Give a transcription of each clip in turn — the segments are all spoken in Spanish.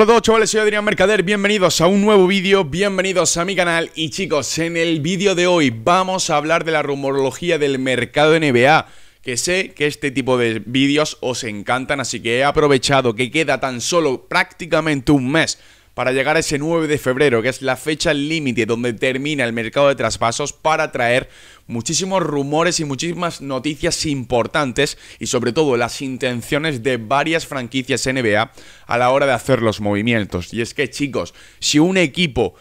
Hola a todos chavales, soy Adrián Mercader, bienvenidos a un nuevo vídeo, bienvenidos a mi canal y chicos, en el vídeo de hoy vamos a hablar de la rumorología del mercado NBA que sé que este tipo de vídeos os encantan, así que he aprovechado que queda tan solo prácticamente un mes para llegar a ese 9 de febrero, que es la fecha límite donde termina el mercado de traspasos para traer muchísimos rumores y muchísimas noticias importantes y sobre todo las intenciones de varias franquicias NBA a la hora de hacer los movimientos. Y es que chicos, si un equipo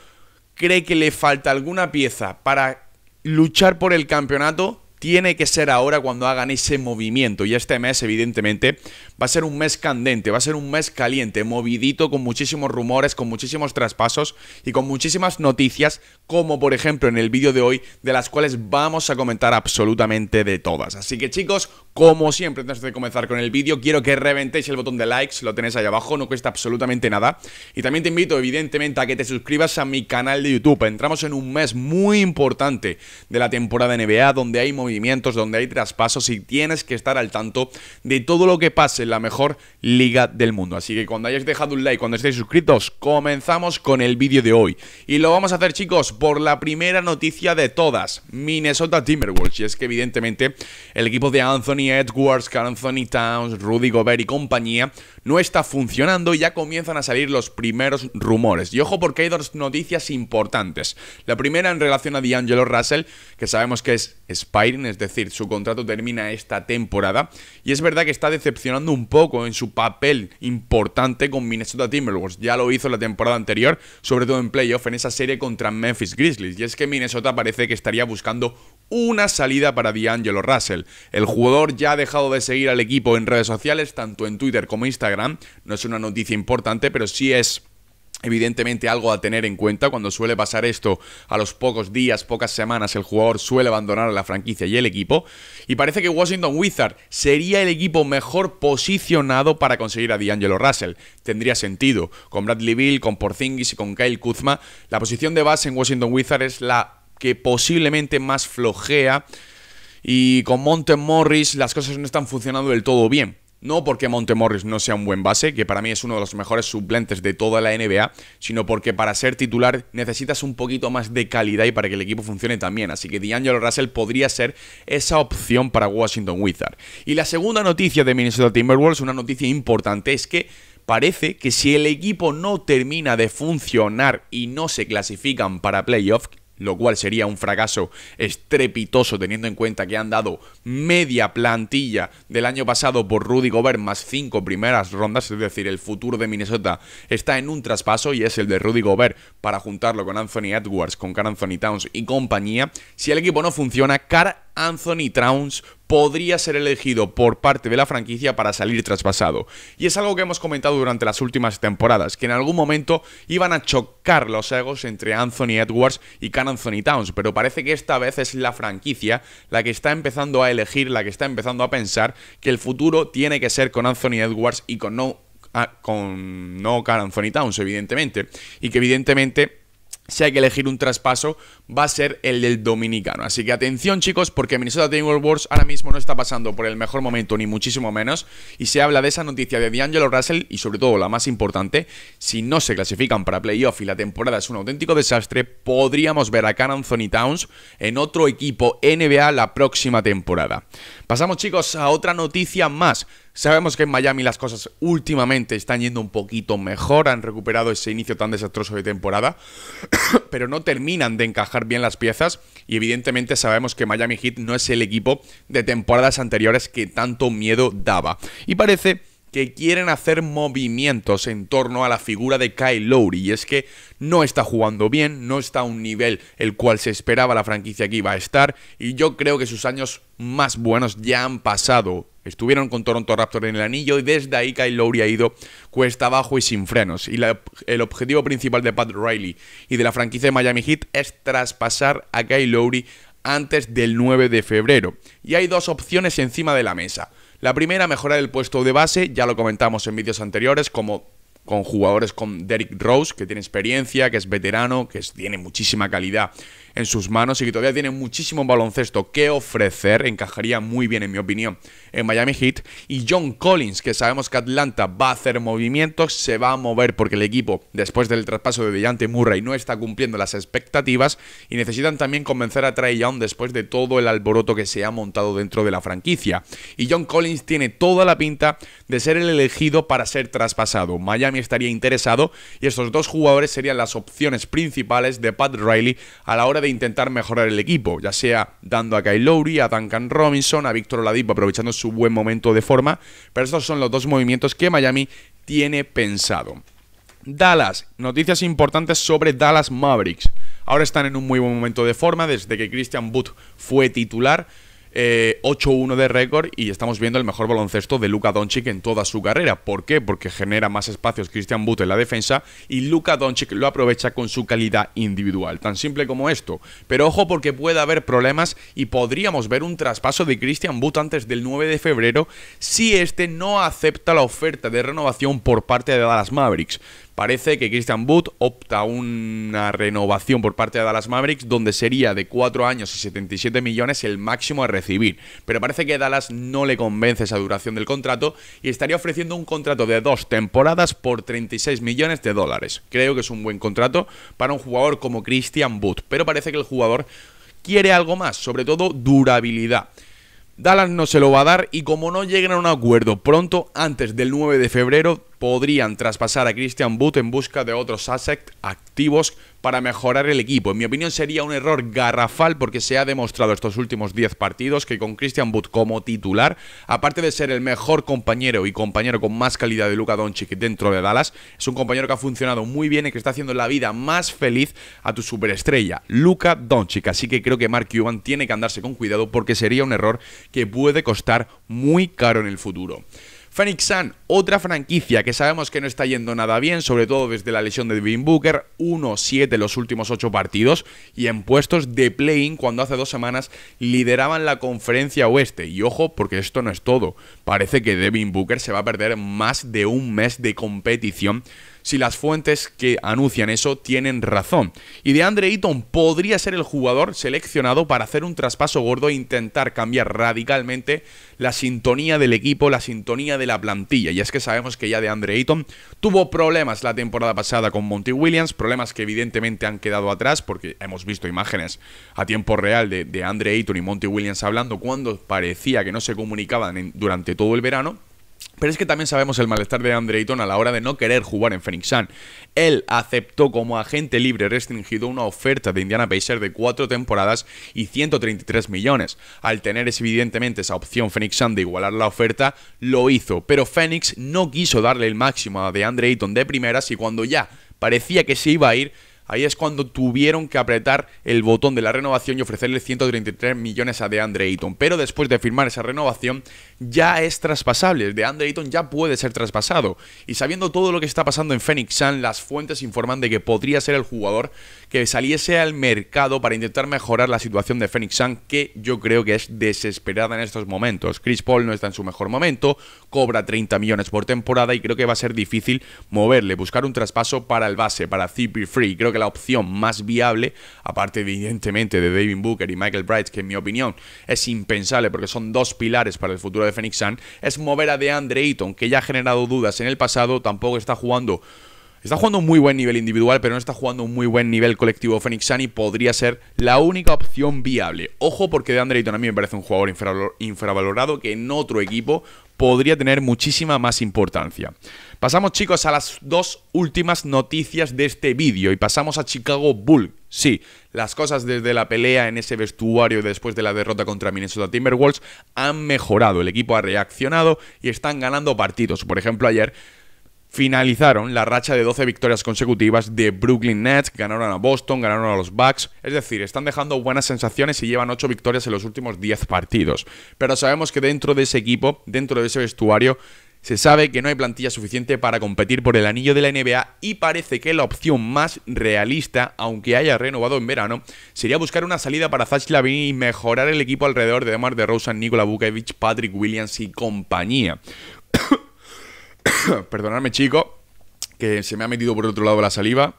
cree que le falta alguna pieza para luchar por el campeonato, tiene que ser ahora cuando hagan ese movimiento. Y este mes, evidentemente, Va a ser un mes candente, va a ser un mes caliente, movidito, con muchísimos rumores, con muchísimos traspasos y con muchísimas noticias, como por ejemplo en el vídeo de hoy, de las cuales vamos a comentar absolutamente de todas. Así que chicos, como siempre, antes de comenzar con el vídeo, quiero que reventéis el botón de likes, lo tenéis ahí abajo, no cuesta absolutamente nada. Y también te invito, evidentemente, a que te suscribas a mi canal de YouTube. Entramos en un mes muy importante de la temporada NBA, donde hay movimientos, donde hay traspasos y tienes que estar al tanto de todo lo que pase la mejor liga del mundo. Así que cuando hayáis dejado un like, cuando estéis suscritos, comenzamos con el vídeo de hoy. Y lo vamos a hacer, chicos, por la primera noticia de todas, Minnesota Timberwolves. Y es que evidentemente el equipo de Anthony Edwards, Carl Anthony Towns, Rudy Gobert y compañía no está funcionando y ya comienzan a salir los primeros rumores. Y ojo porque hay dos noticias importantes. La primera en relación a D'Angelo Russell, que sabemos que es expiring, es decir, su contrato termina esta temporada. Y es verdad que está decepcionando un poco en su papel importante con Minnesota Timberwolves. Ya lo hizo la temporada anterior, sobre todo en playoff, en esa serie contra Memphis Grizzlies. Y es que Minnesota parece que estaría buscando una salida para D'Angelo Russell. El jugador ya ha dejado de seguir al equipo en redes sociales, tanto en Twitter como Instagram. No es una noticia importante, pero sí es Evidentemente algo a tener en cuenta, cuando suele pasar esto a los pocos días, pocas semanas, el jugador suele abandonar la franquicia y el equipo. Y parece que Washington Wizard sería el equipo mejor posicionado para conseguir a D'Angelo Russell. Tendría sentido. Con Bradley Bill, con Porzingis y con Kyle Kuzma, la posición de base en Washington Wizard es la que posiblemente más flojea. Y con Monte Morris las cosas no están funcionando del todo bien. No porque Montemorris no sea un buen base, que para mí es uno de los mejores suplentes de toda la NBA, sino porque para ser titular necesitas un poquito más de calidad y para que el equipo funcione también. Así que D'Angelo Russell podría ser esa opción para Washington Wizard. Y la segunda noticia de Minnesota Timberwolves, una noticia importante, es que parece que si el equipo no termina de funcionar y no se clasifican para playoffs, lo cual sería un fracaso estrepitoso teniendo en cuenta que han dado media plantilla del año pasado por Rudy Gobert más cinco primeras rondas, es decir, el futuro de Minnesota está en un traspaso y es el de Rudy Gobert para juntarlo con Anthony Edwards, con Car Anthony Towns y compañía. Si el equipo no funciona, Car Anthony Towns podría ser elegido por parte de la franquicia para salir traspasado. Y es algo que hemos comentado durante las últimas temporadas, que en algún momento iban a chocar los egos entre Anthony Edwards y Can Anthony Towns, pero parece que esta vez es la franquicia la que está empezando a elegir, la que está empezando a pensar que el futuro tiene que ser con Anthony Edwards y con no, ah, con no Can Anthony Towns, evidentemente. Y que evidentemente si hay que elegir un traspaso, va a ser el del dominicano. Así que atención chicos, porque Minnesota Timberwolves ahora mismo no está pasando por el mejor momento, ni muchísimo menos. Y se habla de esa noticia de D'Angelo Russell y sobre todo la más importante, si no se clasifican para playoff y la temporada es un auténtico desastre, podríamos ver a Can Anthony Towns en otro equipo NBA la próxima temporada. Pasamos chicos a otra noticia más. Sabemos que en Miami las cosas últimamente están yendo un poquito mejor, han recuperado ese inicio tan desastroso de temporada, pero no terminan de encajar bien las piezas y evidentemente sabemos que Miami Heat no es el equipo de temporadas anteriores que tanto miedo daba. Y parece quieren hacer movimientos en torno a la figura de Kyle Lowry. Y es que no está jugando bien, no está a un nivel el cual se esperaba la franquicia que iba a estar. Y yo creo que sus años más buenos ya han pasado. Estuvieron con Toronto Raptor en el anillo y desde ahí Kyle Lowry ha ido cuesta abajo y sin frenos. Y el objetivo principal de Pat Riley y de la franquicia de Miami Heat es traspasar a Kyle Lowry antes del 9 de febrero. Y hay dos opciones encima de la mesa. La primera, mejorar el puesto de base, ya lo comentamos en vídeos anteriores, como con jugadores con Derrick Rose, que tiene experiencia, que es veterano, que tiene muchísima calidad en sus manos y que todavía tiene muchísimo baloncesto que ofrecer, encajaría muy bien, en mi opinión, en Miami Heat. Y John Collins, que sabemos que Atlanta va a hacer movimientos, se va a mover porque el equipo, después del traspaso de Murra Murray, no está cumpliendo las expectativas y necesitan también convencer a Trey Young después de todo el alboroto que se ha montado dentro de la franquicia. Y John Collins tiene toda la pinta de ser el elegido para ser traspasado. Miami estaría interesado y estos dos jugadores serían las opciones principales de Pat Riley a la hora de intentar mejorar el equipo, ya sea dando a Kyle Lowry, a Duncan Robinson, a Víctor Oladipo, aprovechando su buen momento de forma. Pero estos son los dos movimientos que Miami tiene pensado. Dallas, noticias importantes sobre Dallas Mavericks. Ahora están en un muy buen momento de forma desde que Christian Booth fue titular. 8-1 eh, de récord y estamos viendo el mejor baloncesto de Luka Doncic en toda su carrera. ¿Por qué? Porque genera más espacios Christian Butt en la defensa y Luka Doncic lo aprovecha con su calidad individual. Tan simple como esto. Pero ojo porque puede haber problemas y podríamos ver un traspaso de Christian Butt antes del 9 de febrero si este no acepta la oferta de renovación por parte de Dallas Mavericks. Parece que Christian Wood opta una renovación por parte de Dallas Mavericks donde sería de 4 años y 77 millones el máximo a recibir. Pero parece que Dallas no le convence esa duración del contrato y estaría ofreciendo un contrato de dos temporadas por 36 millones de dólares. Creo que es un buen contrato para un jugador como Christian Wood, pero parece que el jugador quiere algo más, sobre todo durabilidad. Dallas no se lo va a dar y como no lleguen a un acuerdo pronto, antes del 9 de febrero, podrían traspasar a Christian Butt en busca de otros assets activos para mejorar el equipo. En mi opinión sería un error garrafal porque se ha demostrado estos últimos 10 partidos que con Christian Butt como titular, aparte de ser el mejor compañero y compañero con más calidad de Luka Doncic dentro de Dallas, es un compañero que ha funcionado muy bien y que está haciendo la vida más feliz a tu superestrella, Luka Doncic. Así que creo que Mark Cuban tiene que andarse con cuidado porque sería un error que puede costar muy caro en el futuro. Phoenix Sun, otra franquicia que sabemos que no está yendo nada bien, sobre todo desde la lesión de Devin Booker, 1-7 los últimos 8 partidos y en puestos de play-in cuando hace dos semanas lideraban la conferencia oeste. Y ojo, porque esto no es todo. Parece que Devin Booker se va a perder más de un mes de competición si las fuentes que anuncian eso tienen razón. Y de Andre Eaton podría ser el jugador seleccionado para hacer un traspaso gordo e intentar cambiar radicalmente la sintonía del equipo, la sintonía de la plantilla. Y es que sabemos que ya de Andre Ayton tuvo problemas la temporada pasada con Monty Williams, problemas que evidentemente han quedado atrás porque hemos visto imágenes a tiempo real de, de Andre Ayton y Monty Williams hablando cuando parecía que no se comunicaban durante todo el verano. Pero es que también sabemos el malestar de Andre Ayton a la hora de no querer jugar en Phoenix Sun. Él aceptó como agente libre restringido una oferta de Indiana Pacers de cuatro temporadas y 133 millones. Al tener evidentemente esa opción Phoenix Sun de igualar la oferta, lo hizo. Pero Phoenix no quiso darle el máximo a de Andre Ayton de primeras y cuando ya parecía que se iba a ir, Ahí es cuando tuvieron que apretar el botón de la renovación y ofrecerle 133 millones a DeAndre Ayton. Pero después de firmar esa renovación, ya es traspasable. DeAndre Ayton ya puede ser traspasado. Y sabiendo todo lo que está pasando en Phoenix Sun, las fuentes informan de que podría ser el jugador que saliese al mercado para intentar mejorar la situación de Phoenix Sun, que yo creo que es desesperada en estos momentos. Chris Paul no está en su mejor momento, cobra 30 millones por temporada y creo que va a ser difícil moverle, buscar un traspaso para el base, para CP Free. Creo que la opción más viable, aparte evidentemente de David Booker y Michael Bright, que en mi opinión es impensable porque son dos pilares para el futuro de Phoenix Sun, es mover a DeAndre Ayton, que ya ha generado dudas en el pasado, tampoco está jugando Está jugando un muy buen nivel individual, pero no está jugando un muy buen nivel colectivo. Phoenix Sun y podría ser la única opción viable. Ojo, porque de Andreyton a mí me parece un jugador infravalorado que en otro equipo podría tener muchísima más importancia. Pasamos chicos a las dos últimas noticias de este vídeo y pasamos a Chicago Bull. Sí, las cosas desde la pelea en ese vestuario después de la derrota contra Minnesota Timberwolves han mejorado, el equipo ha reaccionado y están ganando partidos. Por ejemplo, ayer finalizaron la racha de 12 victorias consecutivas de Brooklyn Nets, ganaron a Boston, ganaron a los Bucks, es decir, están dejando buenas sensaciones y llevan 8 victorias en los últimos 10 partidos. Pero sabemos que dentro de ese equipo, dentro de ese vestuario, se sabe que no hay plantilla suficiente para competir por el anillo de la NBA y parece que la opción más realista, aunque haya renovado en verano, sería buscar una salida para Zach Lavine y mejorar el equipo alrededor de Demar Rosa Nicola Vukovic, Patrick Williams y compañía. perdonadme chico, que se me ha metido por el otro lado la saliva.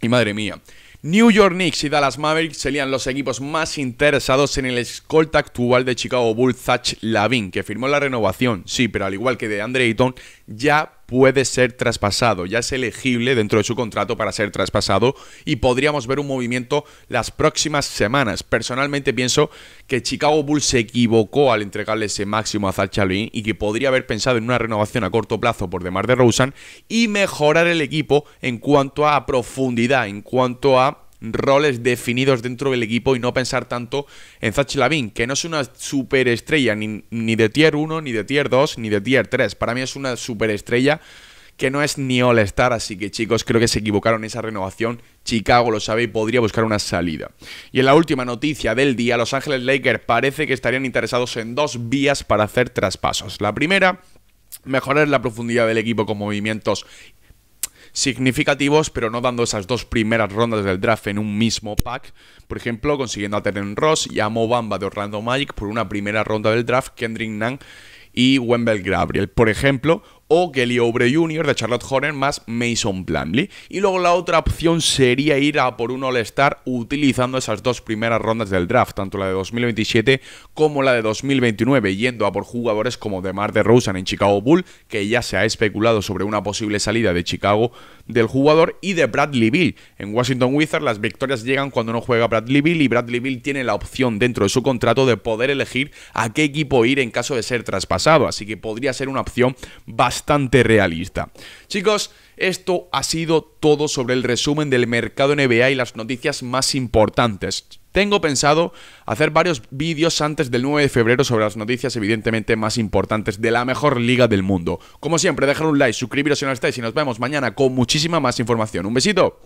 Y madre mía. New York Knicks y Dallas Mavericks serían los equipos más interesados en el escolta actual de Chicago Bulls, Zach Lavin, que firmó la renovación, sí, pero al igual que de Andre Ayton, ya puede ser traspasado, ya es elegible dentro de su contrato para ser traspasado y podríamos ver un movimiento las próximas semanas. Personalmente pienso que Chicago Bulls se equivocó al entregarle ese máximo a Zach y que podría haber pensado en una renovación a corto plazo por DeMar DeRozan y mejorar el equipo en cuanto a profundidad, en cuanto a roles definidos dentro del equipo y no pensar tanto en Zach Lavin, que no es una superestrella ni, ni de tier 1, ni de tier 2, ni de tier 3. Para mí es una superestrella que no es ni all así que chicos, creo que se equivocaron en esa renovación. Chicago lo sabe y podría buscar una salida. Y en la última noticia del día, Los Ángeles Lakers parece que estarían interesados en dos vías para hacer traspasos. La primera, mejorar la profundidad del equipo con movimientos significativos, pero no dando esas dos primeras rondas del draft en un mismo pack. Por ejemplo, consiguiendo a Teren Ross y a Mobamba de Orlando Magic por una primera ronda del draft, Kendrick Nang y Wembley Gabriel, por ejemplo, o Kelly Oubre Jr. de Charlotte Horner más Mason Plumlee. Y luego la otra opción sería ir a por un All-Star utilizando esas dos primeras rondas del draft, tanto la de 2027 como la de 2029, yendo a por jugadores como DeMar DeRozan en Chicago Bull, que ya se ha especulado sobre una posible salida de Chicago del jugador, y de Bradley Bill. En Washington Wizards las victorias llegan cuando no juega Bradley Bill y Bradley Bill tiene la opción dentro de su contrato de poder elegir a qué equipo ir en caso de ser traspasado, así que podría ser una opción bastante bastante realista. Chicos, esto ha sido todo sobre el resumen del mercado NBA y las noticias más importantes. Tengo pensado hacer varios vídeos antes del 9 de febrero sobre las noticias evidentemente más importantes de la mejor liga del mundo. Como siempre, dejar un like, suscribiros si no estáis y nos vemos mañana con muchísima más información. Un besito